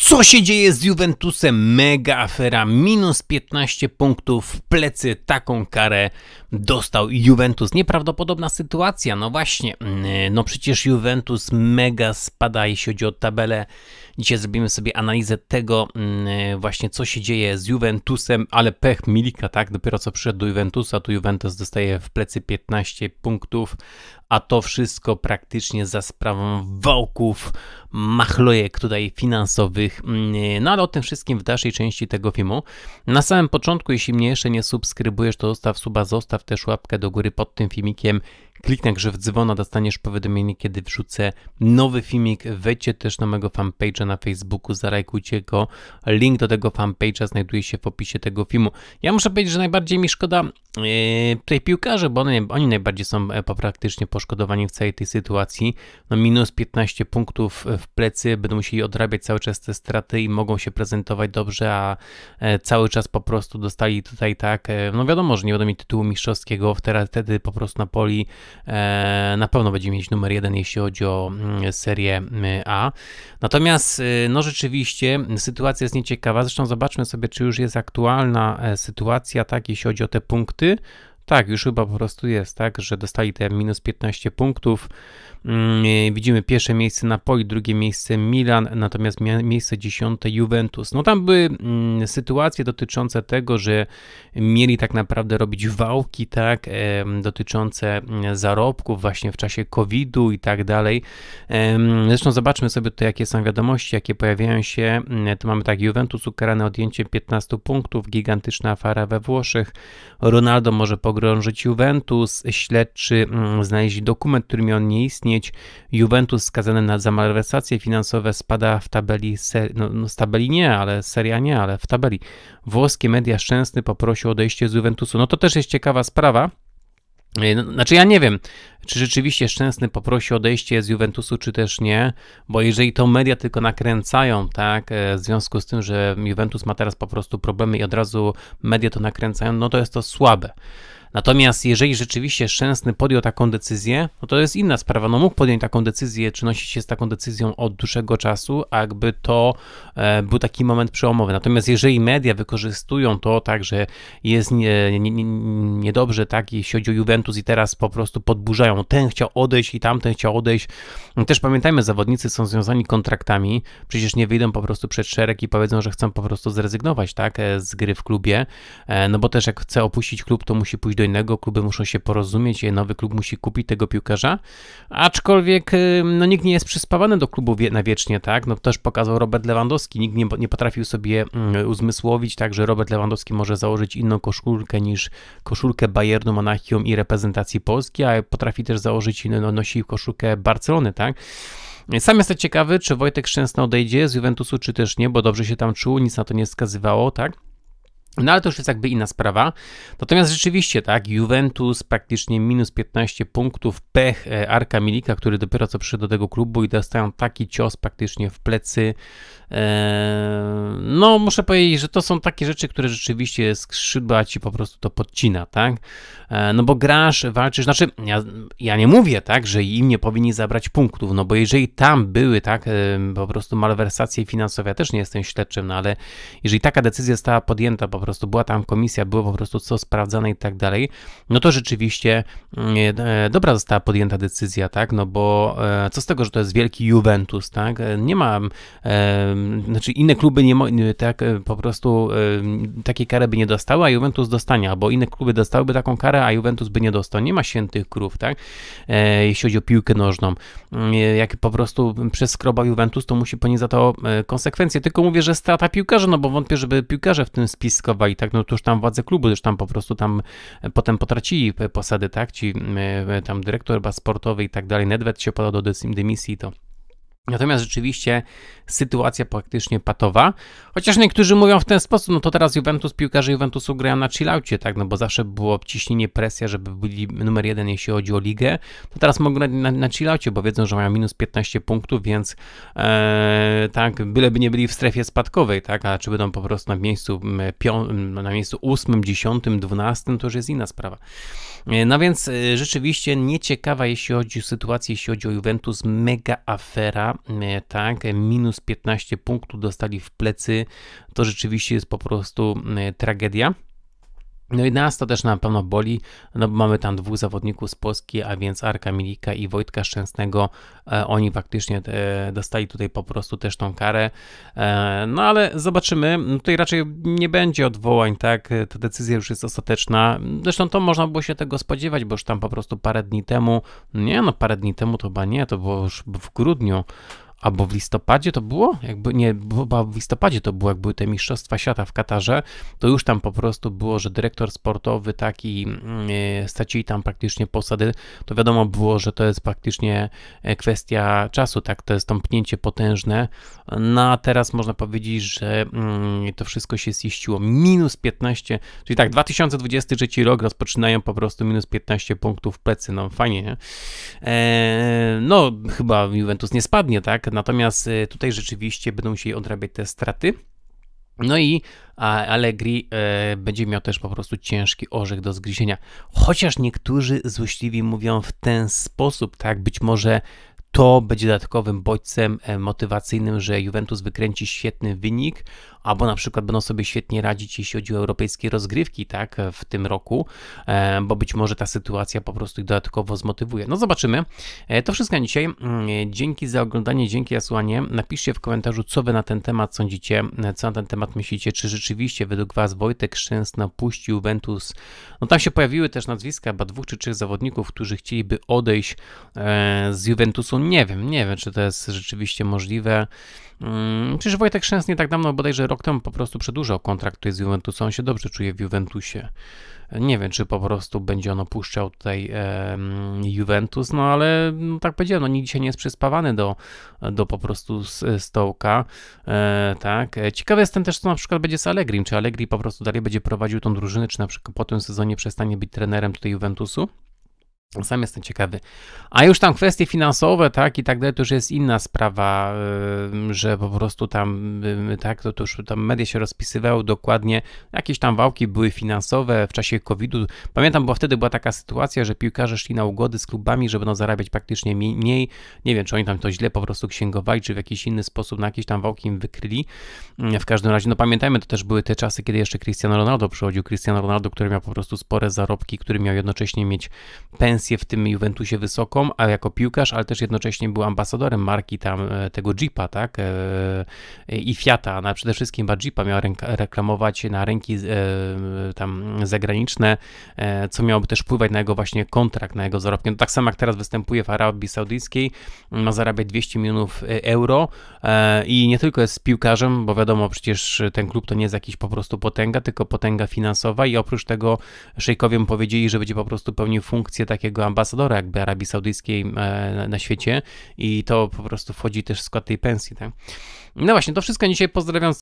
Co się dzieje z Juventusem? Mega afera, minus 15 punktów w plecy, taką karę dostał Juventus. Nieprawdopodobna sytuacja, no właśnie, mm, no przecież Juventus mega spada, jeśli chodzi o tabelę Dzisiaj zrobimy sobie analizę tego mm, właśnie, co się dzieje z Juventusem, ale pech Milika, tak? Dopiero co przyszedł do Juventusa, tu Juventus dostaje w plecy 15 punktów, a to wszystko praktycznie za sprawą wałków, machlojek tutaj finansowych. Mm, no ale o tym wszystkim w dalszej części tego filmu. Na samym początku, jeśli mnie jeszcze nie subskrybujesz, to zostaw suba, zostaw też łapkę do góry pod tym filmikiem. Kliknij grze w dzwona, dostaniesz powiadomienie, kiedy wrzucę nowy filmik. Wejdźcie też na mojego fanpage'a na Facebooku, zarajkujcie go. Link do tego fanpage'a znajduje się w opisie tego filmu. Ja muszę powiedzieć, że najbardziej mi szkoda E, tutaj piłkarze, bo oni, oni najbardziej są e, praktycznie poszkodowani w całej tej sytuacji. No minus 15 punktów e, w plecy, będą musieli odrabiać cały czas te straty i mogą się prezentować dobrze, a cały czas po prostu dostali tutaj tak, no wiadomo, że nie będą mieć tytułu mistrzowskiego, teraz wtedy po prostu Napoli na pewno będzie mieć numer jeden, jeśli chodzi o mm, serię A. Natomiast no rzeczywiście sytuacja jest nieciekawa, zresztą zobaczmy sobie, czy już jest aktualna sytuacja, tak, jeśli chodzi o te punkty, Beispiel Tak, już chyba po prostu jest, tak, że dostali te minus 15 punktów. Mm, e, widzimy pierwsze miejsce Napoli, drugie miejsce Milan, natomiast miejsce dziesiąte Juventus. No tam były mm, sytuacje dotyczące tego, że mieli tak naprawdę robić wałki, tak, dotyczące mm, zarobków właśnie w czasie COVID-u i tak dalej. Zresztą zobaczmy sobie tutaj, jakie są wiadomości, jakie pojawiają się. Tu mamy tak, Juventus ukarane odjęciem 15 punktów, gigantyczna afara we Włoszech, Ronaldo może pogodzić pogrążyć Juventus. Śledczy mm, znaleźli dokument, który miał nie istnieć. Juventus skazany na zamalwersacje finansowe spada w tabeli, ser... no, no, z tabeli nie, ale seria nie, ale w tabeli. Włoskie media szczęsny poprosił o odejście z Juventusu. No to też jest ciekawa sprawa. E, no, znaczy ja nie wiem, czy rzeczywiście Szczęsny poprosi o odejście z Juventusu, czy też nie, bo jeżeli to media tylko nakręcają, tak, e, w związku z tym, że Juventus ma teraz po prostu problemy i od razu media to nakręcają, no to jest to słabe. Natomiast jeżeli rzeczywiście Szczęsny podjął taką decyzję, no to jest inna sprawa. No mógł podjąć taką decyzję, czy nosić się z taką decyzją od dłuższego czasu, jakby to e, był taki moment przełomowy. Natomiast jeżeli media wykorzystują to tak, że jest niedobrze, nie, nie, nie dobrze, tak, jeśli chodzi o Juventus i teraz po prostu podburzają. Ten chciał odejść i tamten chciał odejść. No też pamiętajmy, zawodnicy są związani kontraktami, przecież nie wyjdą po prostu przed szereg i powiedzą, że chcą po prostu zrezygnować, tak, e, z gry w klubie, e, no bo też jak chce opuścić klub, to musi pójść do innego, kluby muszą się porozumieć, nowy klub musi kupić tego piłkarza, aczkolwiek no, nikt nie jest przyspawany do klubu na wiecznie, tak? No też pokazał Robert Lewandowski, nikt nie, nie potrafił sobie mm, uzmysłowić, tak, że Robert Lewandowski może założyć inną koszulkę niż koszulkę Bayernu Monachium i reprezentacji Polski, a potrafi też założyć, no, nosi koszulkę Barcelony, tak? Sam jestem ciekawy, czy Wojtek Szczęsny odejdzie z Juventusu, czy też nie, bo dobrze się tam czuł, nic na to nie wskazywało, tak? No ale to już jest jakby inna sprawa. Natomiast rzeczywiście, tak, Juventus praktycznie minus 15 punktów, pech e, Arka Milika, który dopiero co przyszedł do tego klubu i dostają taki cios praktycznie w plecy. E, no, muszę powiedzieć, że to są takie rzeczy, które rzeczywiście skrzydła ci po prostu to podcina, tak? E, no bo grasz, walczysz, znaczy ja, ja nie mówię, tak, że im nie powinni zabrać punktów, no bo jeżeli tam były, tak, po prostu malwersacje finansowe, ja też nie jestem śledczym, no ale jeżeli taka decyzja została podjęta po prostu prostu była tam komisja, było po prostu co sprawdzane i tak dalej, no to rzeczywiście mm, e, e, dobra została podjęta decyzja, tak, no bo e, co z tego, że to jest wielki Juventus, tak, nie ma, znaczy inne kluby nie, tak, po prostu takiej kary by nie dostały, a Juventus dostanie, albo inne kluby dostałyby taką karę, a Juventus by nie dostał. Nie ma świętych krów, tak, jeśli chodzi o piłkę nożną. Mm, jak po prostu przez skroba Juventus, to musi ponieść za to konsekwencje. Tylko mówię, że strata piłkarzy, no bo wątpię, żeby piłkarze w tym spisku i tak, no tuż tam władze klubu, już tam po prostu tam e, potem potracili e, posady, tak, ci e, tam dyrektor chyba sportowy i tak dalej, Nedved się podał do dymisji, to Natomiast rzeczywiście sytuacja praktycznie patowa. Chociaż niektórzy mówią w ten sposób, no to teraz Juventus, piłkarze Juventusu grają na chillaucie, tak, no bo zawsze było ciśnienie, presja, żeby byli numer jeden, jeśli chodzi o ligę. To teraz mogą grać na, na chillaucie, bo wiedzą, że mają minus 15 punktów, więc e, tak, byleby nie byli w strefie spadkowej, tak, a czy będą po prostu na miejscu, pią, na miejscu 8, 10, 12, to już jest inna sprawa. E, no więc e, rzeczywiście nieciekawa, jeśli chodzi o sytuację, jeśli chodzi o Juventus, mega afera, e, tak, minus 15 punktów dostali w plecy, to rzeczywiście jest po prostu tragedia. No i nas to też na pewno boli, no bo mamy tam dwóch zawodników z Polski, a więc Arka Milika i Wojtka Szczęsnego. E, oni faktycznie e, dostali tutaj po prostu też tą karę. E, no ale zobaczymy. Tutaj raczej nie będzie odwołań, tak? Ta decyzja już jest ostateczna. Zresztą to można było się tego spodziewać, bo już tam po prostu parę dni temu, nie no, parę dni temu to chyba nie, to było już w grudniu albo w listopadzie to było? Jakby nie, bo w listopadzie to było, jak były te Mistrzostwa Świata w Katarze, to już tam po prostu było, że dyrektor sportowy taki, mm, e, stracili tam praktycznie posady, to wiadomo było, że to jest praktycznie e, kwestia czasu, tak, to jest tąpnięcie potężne, no a teraz można powiedzieć, że mm, to wszystko się ziściło, minus 15, czyli tak, 2023 rok rozpoczynają po prostu minus 15 punktów plecy, no fajnie, nie? Eee, no chyba Juventus nie spadnie, tak, tak, natomiast y, tutaj rzeczywiście będą się odrabiać te straty. No i Allegri e, będzie miał też po prostu ciężki orzech do zgryzienia. Chociaż niektórzy złośliwi mówią w ten sposób, tak? Być może to będzie dodatkowym bodźcem e, motywacyjnym, że Juventus wykręci świetny wynik albo na przykład będą sobie świetnie radzić, jeśli chodzi o europejskie rozgrywki, tak, w tym roku, e, bo być może ta sytuacja po prostu ich dodatkowo zmotywuje. No zobaczymy. E, to wszystko na dzisiaj. Mm, e, dzięki za oglądanie, dzięki za słuchanie. Napiszcie w komentarzu, co wy na ten temat sądzicie, co na ten temat myślicie, czy rzeczywiście według was Wojtek Szczęsna puści Juventus. No tam się pojawiły też nazwiska bo dwóch czy trzech zawodników, którzy chcieliby odejść z Juventusu. Nie wiem, nie wiem, czy to jest rzeczywiście możliwe. Mm, przecież Wojtek Szczęsny nie tak dawno, bodajże rok rok temu po prostu przedłużał kontrakt tutaj z Juventusem, on się dobrze czuje w Juventusie. Nie wiem, czy po prostu będzie on opuszczał tutaj e, Juventus, no ale no, tak powiedziałem, no nikt dzisiaj nie jest przyspawany do, do po prostu stołka, e, tak. Ciekawy jestem też, co na przykład będzie z Allegri, czy Allegri po prostu dalej będzie prowadził tą drużynę, czy na przykład po tym sezonie przestanie być trenerem tutaj Juventusu. Sam jestem ciekawy. A już tam kwestie finansowe, tak, i tak dalej, to już jest inna sprawa, że po prostu tam, tak, to, to już tam media się rozpisywały dokładnie, jakieś tam wałki były finansowe w czasie COVID-u. Pamiętam, bo wtedy była taka sytuacja, że piłkarze szli na ugody z klubami, że będą no zarabiać praktycznie mniej. Nie wiem, czy oni tam to źle po prostu księgowali, czy w jakiś inny sposób na jakieś tam wałki im wykryli. Mm, w każdym razie, no pamiętajmy, to też były te czasy, kiedy jeszcze Cristiano Ronaldo przychodził. Cristiano Ronaldo, który miał po prostu spore zarobki, który miał jednocześnie mieć pensję pensję w tym Juventusie wysoką, a jako piłkarz, ale też jednocześnie był ambasadorem marki tam e, tego Jeepa, tak? E, I Fiata, no, a przede wszystkim chyba Jeepa miał reklamować na rynki e, tam zagraniczne, co miałoby też wpływać na jego właśnie kontrakt, na jego zarobki. No, tak samo jak teraz występuje w Arabii Saudyjskiej, ma zarabiać 200 milionów euro i nie tylko jest piłkarzem, bo wiadomo, przecież ten klub to nie jest jakiś po prostu potęga, tylko potęga finansowa i oprócz tego szejkowie mu powiedzieli, że będzie po prostu pełnił funkcję takiego takiego ambasadora jakby Arabii Saudyjskiej e, na świecie i to po prostu wchodzi też w skład tej pensji. Tak? No właśnie, to wszystko dzisiaj pozdrawiam